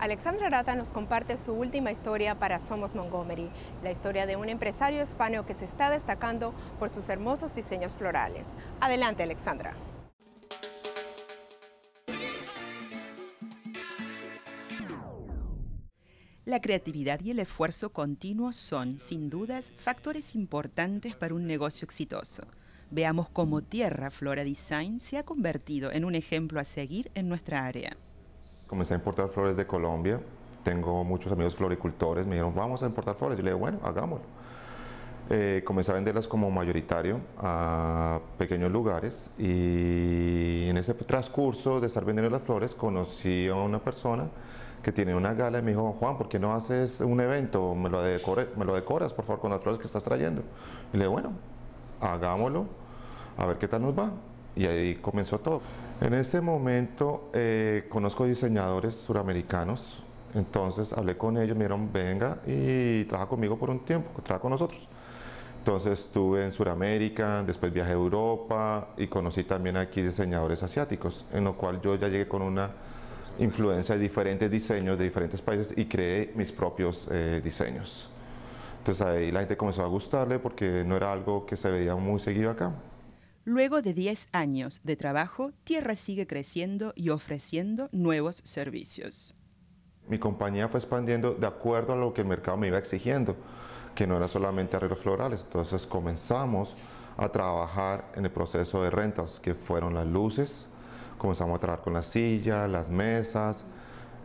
Alexandra Rata nos comparte su última historia para Somos Montgomery, la historia de un empresario hispano que se está destacando por sus hermosos diseños florales. Adelante, Alexandra. La creatividad y el esfuerzo continuo son, sin dudas, factores importantes para un negocio exitoso. Veamos cómo Tierra Flora Design se ha convertido en un ejemplo a seguir en nuestra área comencé a importar flores de Colombia. Tengo muchos amigos floricultores, me dijeron, vamos a importar flores. Yo le dije, bueno, hagámoslo. Eh, comencé a venderlas como mayoritario a pequeños lugares y en ese transcurso de estar vendiendo las flores conocí a una persona que tiene una gala y me dijo, Juan, ¿por qué no haces un evento? Me lo, me lo decoras, por favor, con las flores que estás trayendo. Y le dije, bueno, hagámoslo, a ver qué tal nos va. Y ahí comenzó todo. En ese momento eh, conozco diseñadores suramericanos, entonces hablé con ellos, me dijeron, venga y trabaja conmigo por un tiempo, trabaja con nosotros. Entonces estuve en Suramérica, después viajé a Europa y conocí también aquí diseñadores asiáticos, en lo cual yo ya llegué con una influencia de diferentes diseños de diferentes países y creé mis propios eh, diseños. Entonces ahí la gente comenzó a gustarle porque no era algo que se veía muy seguido acá. Luego de 10 años de trabajo, Tierra sigue creciendo y ofreciendo nuevos servicios. Mi compañía fue expandiendo de acuerdo a lo que el mercado me iba exigiendo, que no era solamente arreglos florales. Entonces comenzamos a trabajar en el proceso de rentas, que fueron las luces, comenzamos a trabajar con las sillas, las mesas,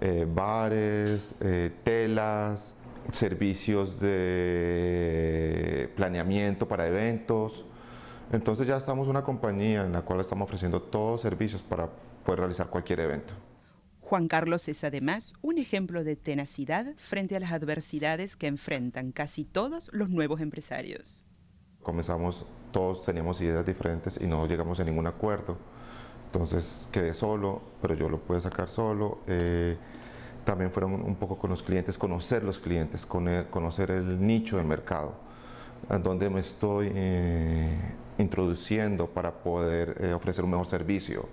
eh, bares, eh, telas, servicios de planeamiento para eventos. Entonces ya estamos una compañía en la cual estamos ofreciendo todos servicios para poder realizar cualquier evento. Juan Carlos es además un ejemplo de tenacidad frente a las adversidades que enfrentan casi todos los nuevos empresarios. Comenzamos, todos teníamos ideas diferentes y no llegamos a ningún acuerdo. Entonces quedé solo, pero yo lo pude sacar solo. Eh, también fueron un poco con los clientes, conocer los clientes, conocer el nicho del mercado, dónde me estoy eh, introduciendo para poder eh, ofrecer un mejor servicio.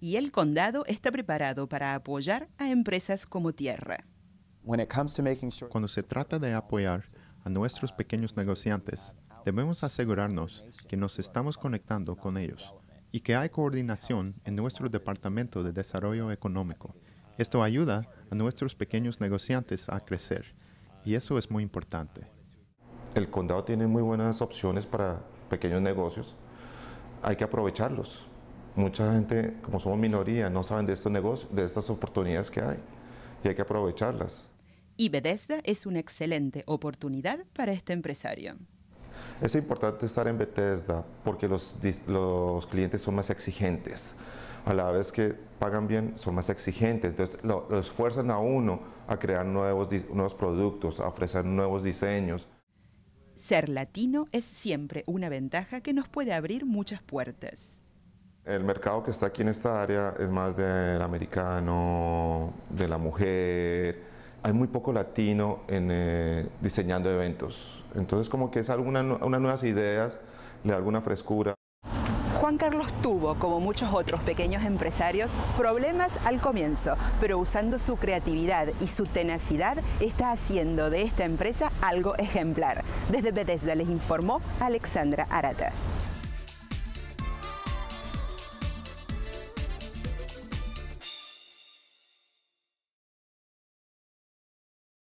Y el condado está preparado para apoyar a empresas como Tierra. Cuando se trata de apoyar a nuestros pequeños negociantes, debemos asegurarnos que nos estamos conectando con ellos y que hay coordinación en nuestro Departamento de Desarrollo Económico. Esto ayuda a nuestros pequeños negociantes a crecer y eso es muy importante. El condado tiene muy buenas opciones para pequeños negocios, hay que aprovecharlos. Mucha gente, como somos minoría, no saben de estos negocios, de estas oportunidades que hay y hay que aprovecharlas. Y Bethesda es una excelente oportunidad para este empresario. Es importante estar en Bethesda porque los, clientes son más exigentes. A la vez que pagan bien, son más exigentes. Entonces, lo, esfuerzan a uno a crear nuevos, nuevos productos, a ofrecer nuevos diseños. Ser latino es siempre una ventaja que nos puede abrir muchas puertas. El mercado que está aquí en esta área es más del americano, de la mujer. Hay muy poco latino en eh, diseñando eventos. Entonces como que es alguna, unas nuevas ideas, le da alguna frescura. Juan Carlos tuvo, como muchos otros pequeños empresarios, problemas al comienzo, pero usando su creatividad y su tenacidad está haciendo de esta empresa algo ejemplar. Desde Bethesda les informó Alexandra Arata.